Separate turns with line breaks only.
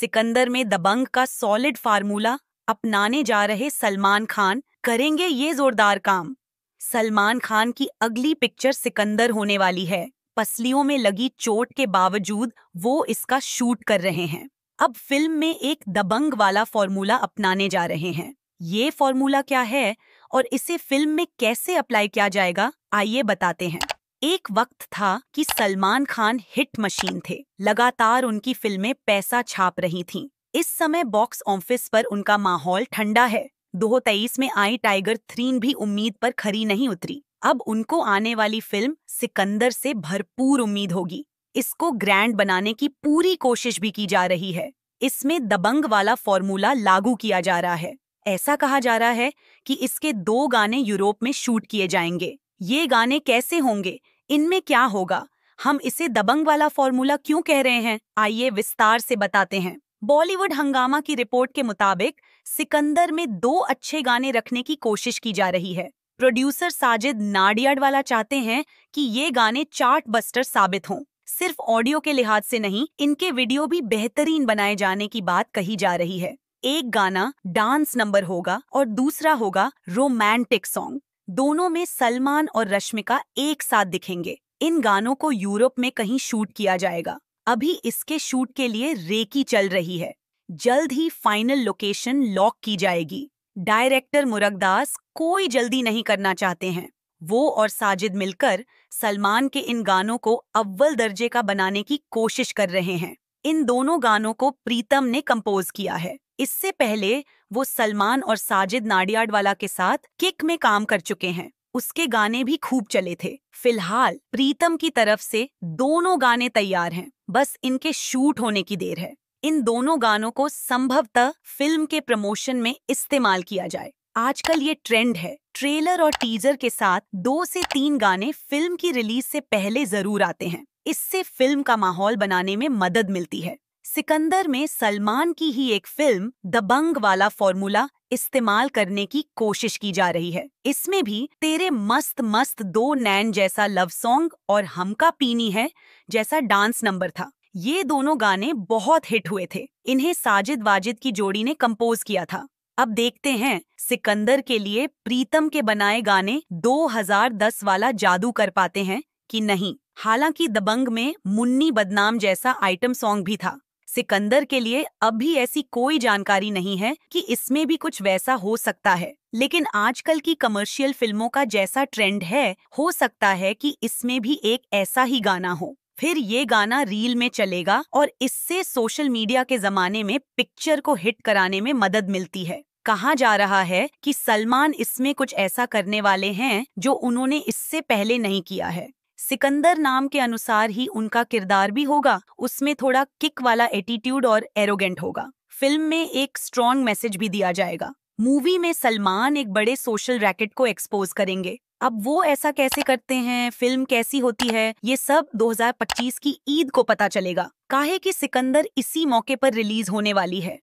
सिकंदर में दबंग का solid formula अपनाने जा रहे सलमान खान करेंगे ये जोरदार काम सलमान खान की अगली पिक्चर सिकंदर होने वाली है पसलियों में लगी चोट के बावजूद वो इसका शूट कर रहे हैं अब फिल्म में एक दबंग वाला फॉर्मूला अपनाने जा रहे हैं ये फॉर्मूला क्या है और इसे फिल्म में कैसे अप्लाई किया जाएगा आइए बताते हैं एक वक्त था कि सलमान खान हिट मशीन थे लगातार उनकी फिल्में पैसा छाप रही थीं। इस समय बॉक्स ऑफिस पर उनका माहौल ठंडा है दो तेईस में आई टाइगर थ्रीन भी उम्मीद पर खरी नहीं उतरी अब उनको आने वाली फिल्म सिकंदर से भरपूर उम्मीद होगी इसको ग्रैंड बनाने की पूरी कोशिश भी की जा रही है इसमें दबंग वाला फॉर्मूला लागू किया जा रहा है ऐसा कहा जा रहा है कि इसके दो गाने यूरोप में शूट किए जाएंगे ये गाने कैसे होंगे इनमें क्या होगा हम इसे दबंग वाला फॉर्मूला क्यों कह रहे हैं आइए विस्तार से बताते हैं बॉलीवुड हंगामा की रिपोर्ट के मुताबिक सिकंदर में दो अच्छे गाने रखने की कोशिश की जा रही है प्रोड्यूसर साजिद नाडियाड वाला चाहते हैं कि ये गाने चार्ट बस्टर साबित हों सिर्फ ऑडियो के लिहाज से नहीं इनके वीडियो भी बेहतरीन बनाए जाने की बात कही जा रही है एक गाना डांस नंबर होगा और दूसरा होगा रोमांटिक सॉन्ग दोनों में सलमान और रश्मिका एक साथ दिखेंगे इन गानों को यूरोप में कहीं शूट किया जाएगा अभी इसके शूट के लिए रेकी चल रही है जल्द ही फाइनल लोकेशन लॉक की जाएगी डायरेक्टर मुरगदास कोई जल्दी नहीं करना चाहते हैं वो और साजिद मिलकर सलमान के इन गानों को अव्वल दर्जे का बनाने की कोशिश कर रहे हैं इन दोनों गानों को प्रीतम ने कंपोज किया है इससे पहले वो सलमान और साजिद नाडियाडवाला के साथ किक में काम कर चुके हैं उसके गाने भी खूब चले थे फिलहाल प्रीतम की तरफ से दोनों गाने तैयार हैं बस इनके शूट होने की देर है इन दोनों गानों को संभवतः फिल्म के प्रमोशन में इस्तेमाल किया जाए आजकल ये ट्रेंड है ट्रेलर और टीजर के साथ दो से तीन गाने फिल्म की रिलीज से पहले जरूर आते हैं इससे फिल्म का माहौल बनाने में मदद मिलती है सिकंदर में सलमान की ही एक फिल्म द बंग वाला फॉर्मूला इस्तेमाल करने की कोशिश की जा रही है इसमें भी तेरे मस्त मस्त दो नैन जैसा लव सॉन्ग और हमका पीनी है जैसा डांस नंबर था ये दोनों गाने बहुत हिट हुए थे इन्हें साजिद वाजिद की जोड़ी ने कंपोज किया था अब देखते हैं सिकंदर के लिए प्रीतम के बनाए गाने 2010 वाला जादू कर पाते हैं कि नहीं हालांकि दबंग में मुन्नी बदनाम जैसा आइटम सॉन्ग भी था सिकंदर के लिए अब भी ऐसी कोई जानकारी नहीं है कि इसमें भी कुछ वैसा हो सकता है लेकिन आजकल की कमर्शियल फिल्मों का जैसा ट्रेंड है हो सकता है कि इसमें भी एक ऐसा ही गाना हो फिर ये गाना रील में चलेगा और इससे सोशल मीडिया के जमाने में पिक्चर को हिट कराने में मदद मिलती है कहा जा रहा है कि सलमान इसमें कुछ ऐसा करने वाले हैं जो उन्होंने इससे पहले नहीं किया है सिकंदर नाम के अनुसार ही उनका किरदार भी होगा उसमें थोड़ा किक वाला एटीट्यूड और एरोगेंट होगा फिल्म में एक स्ट्रॉन्ग मैसेज भी दिया जाएगा मूवी में सलमान एक बड़े सोशल रैकेट को एक्सपोज करेंगे अब वो ऐसा कैसे करते हैं फिल्म कैसी होती है ये सब 2025 की ईद को पता चलेगा काहे कि सिकंदर इसी मौके पर रिलीज होने वाली है